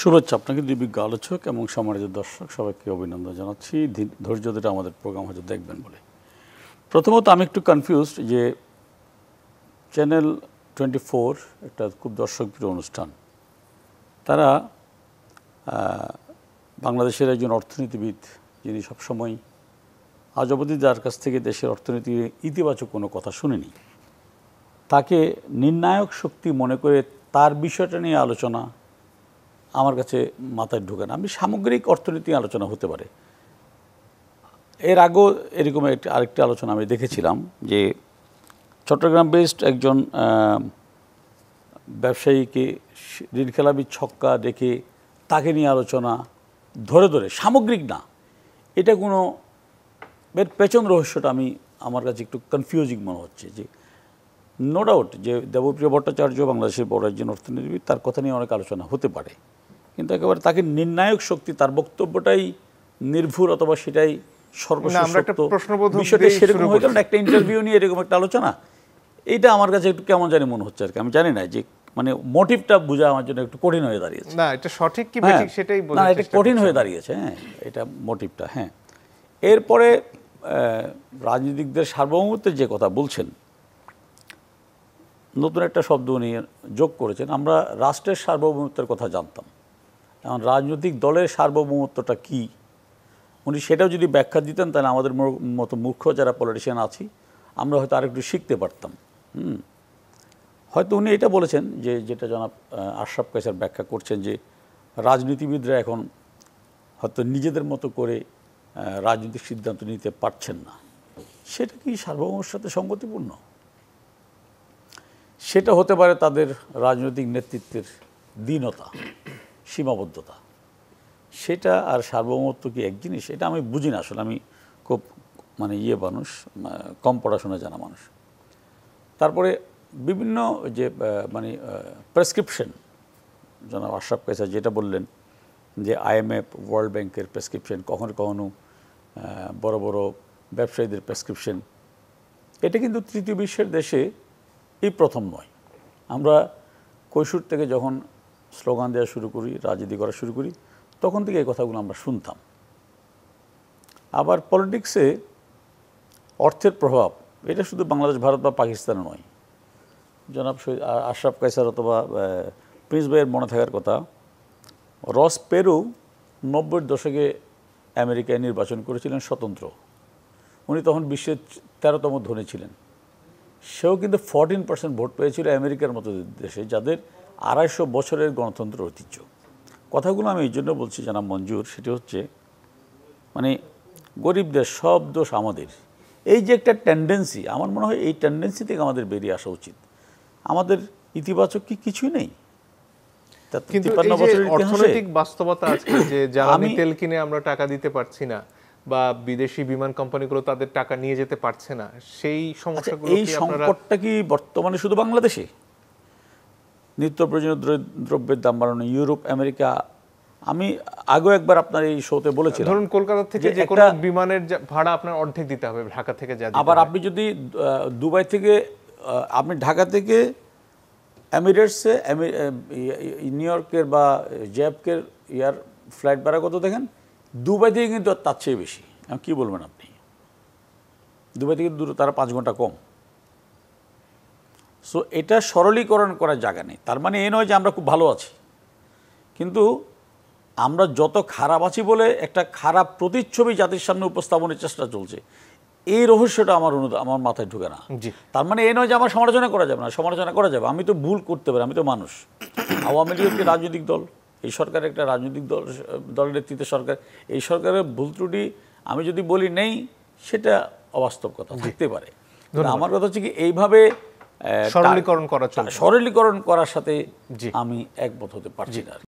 শুভেচ্ছা আপনাকে দিবিজ্ঞ আলোচক এবং সমাজের দর্শক সবাইকে অভিনন্দন জানাচ্ছি ধৈর্য ধরে আমাদের প্রোগ্রাম হয়তো দেখবেন বলে প্রথমত আমি একটু কনফিউজড যে চ্যানেল টোয়েন্টি ফোর একটা খুব দর্শকপ্রিয় অনুষ্ঠান তারা বাংলাদেশের একজন অর্থনীতিবিদ যিনি সবসময় আজ অবধি যার কাছ থেকে দেশের অর্থনীতি ইতিবাচক কোনো কথা শুনিনি তাকে নির্ণায়ক শক্তি মনে করে তার বিষয়টা নিয়ে আলোচনা আমার কাছে মাথায় ঢুকে না আমি সামগ্রিক অর্থনীতি আলোচনা হতে পারে এর আগেও এরকম একটি আরেকটি আলোচনা আমি দেখেছিলাম যে চট্টগ্রাম বেসড একজন ব্যবসায়ীকে ঋণখেলাপি ছক্কা দেখে তাকে নিয়ে আলোচনা ধরে ধরে সামগ্রিক না এটা কোনো এর পেছন রহস্যটা আমি আমার কাছে একটু কনফিউজিং মনে হচ্ছে যে নো ডাউট যে দেবপ্রিয় ভট্টাচার্য বাংলাদেশের বড় একজন অর্থনীতিবিদ তার কথা নিয়ে অনেক আলোচনা হতে পারে কিন্তু একেবারে তাকে নির্ণায়ক শক্তি তার বক্তব্যটাই নির্ভুল অথবা সেটাই সেরকম হয়ে একটা ইন্টারভিউ নিয়ে এরকম একটা আলোচনা এইটা আমার কাছে একটু কেমন জানি মনে হচ্ছে আর কি আমি জানি না যে মানে মোটিভটা বোঝা আমার জন্য একটু কঠিন হয়ে দাঁড়িয়েছে না এটা সঠিক কি হ্যাঁ। সেটাই না এটা কঠিন হয়ে দাঁড়িয়েছে হ্যাঁ এটা মোটিভটা হ্যাঁ এরপরে রাজনীতিকদের সার্বভৌমত্বের যে কথা বলছেন নতুন একটা শব্দ উনি যোগ করেছেন আমরা রাষ্ট্রের সার্বভৌমত্বের কথা জানতাম এখন রাজনৈতিক দলের সার্বভৌমত্বটা কী উনি সেটাও যদি ব্যাখ্যা দিতেন তাহলে আমাদের মতো মূর্খ যারা পলিটিশিয়ান আছি আমরা হয়তো আরেকটু শিখতে পারতাম হুম হয়তো উনি এটা বলেছেন যে যেটা জনাব আশরাফ কাইসার ব্যাখ্যা করছেন যে রাজনীতিবিদরা এখন হয়তো নিজেদের মতো করে রাজনৈতিক সিদ্ধান্ত নিতে পারছেন না সেটা কি সার্বভৌমের সাথে সঙ্গতিপূর্ণ সেটা হতে পারে তাদের রাজনৈতিক নেতৃত্বের দীনতা সীমাবদ্ধতা সেটা আর সার্বভৌমত্ব কি এক জিনিস এটা আমি বুঝি না আসলে আমি খুব মানে ইয়ে মানুষ কম পড়াশোনা জানা মানুষ তারপরে বিভিন্ন যে মানে প্রেসক্রিপশন জনাব আশরাফ কেসা যেটা বললেন যে আইএমএফ ওয়ার্ল্ড ব্যাংকের প্রেসক্রিপশন কখনো কখনো বড় বড় ব্যবসায়ীদের প্রেসক্রিপশন এটা কিন্তু তৃতীয় বিশ্বের দেশে এই প্রথম নয় আমরা কৈশোর থেকে যখন স্লোগান দেওয়া শুরু করি রাজনীতি করা শুরু করি তখন থেকে এই কথাগুলো আমরা শুনতাম আবার পলিটিক্সে অর্থের প্রভাব এটা শুধু বাংলাদেশ ভারত বা পাকিস্তানে নয় জনাব আশরাফ কাইসার অথবা প্রিন্স ভাইয়ের মনে থাকার কথা রস পেরু নব্বই দশকে আমেরিকায় নির্বাচন করেছিলেন স্বতন্ত্র উনি তখন বিশ্বের তেরোতম ধনী ছিলেন সেও কিন্তু ফর্টিন পার্সেন্ট ভোট পেয়েছিল আমেরিকার মতো দেশে যাদের আড়াইশো বছরের গণতন্ত্র ঐতিহ্য কথাগুলো আমি এই জন্য বলছি জানা মঞ্জুর সেটি হচ্ছে মানে গরিবদের সব দোষ আমাদের এই যে একটা টেন্ডেন্সি আমার মনে হয় এই টেন্ডেন্সি থেকে আমাদের বেরিয়ে আসা উচিত আমাদের ইতিবাচক কি কিছুই নেই কিন্তু বাস্তবতা আজকে যে জ্বালানি তেল কিনে আমরা টাকা দিতে পারছি না বা বিদেশি বিমান কোম্পানিগুলো তাদের টাকা নিয়ে যেতে পারছে না সেই আচ্ছা, সমস্যাগুলো এই সংকটটা কি বর্তমানে শুধু বাংলাদেশে নিত্য প্রয়োজনীয় দ্রব্যের দাম বাড়ানো ইউরোপ আমেরিকা আমি আগেও একবার আপনার এই শোতে বলেছি ধরুন কলকাতা থেকে যে কোনো বিমানের ভাড়া আপনার অর্ধেক দিতে হবে ঢাকা থেকে যা আবার আপনি যদি দুবাই থেকে আপনি ঢাকা থেকে এমিরেটসে নিউ ইয়র্কের বা জ্যাপকের ইয়ার ফ্লাইট ভাড়া কত দেখেন দুবাই থেকে কিন্তু তার চেয়ে বেশি কি বলবেন আপনি দুবাই থেকে দূর তারা পাঁচ ঘন্টা কম সো এটা সরলীকরণ করার জায়গা নেই তার মানে এ নয় যে আমরা খুব ভালো আছি কিন্তু আমরা যত খারাপ আছি বলে একটা খারাপ প্রতিচ্ছবি জাতির সামনে উপস্থাপনের চেষ্টা চলছে এই রহস্যটা আমার অনুদান আমার মাথায় ঢুকে না তার মানে এ নয় যে আমার সমালোচনা করা যাবে না সমালোচনা করা যাবে আমি তো ভুল করতে পারি আমি তো মানুষ আওয়ামী লীগ একটি রাজনৈতিক দল এই সরকার একটা রাজনৈতিক দল দলের নেতৃত্বে সরকার এই সরকারের ভুল ত্রুটি আমি যদি বলি নেই সেটা অবাস্তব কথা থাকতে পারে আমার কথা হচ্ছে কি এইভাবে সরলীকরণ করা সরলীকরণ করার সাথে আমি একমত হতে পারছি না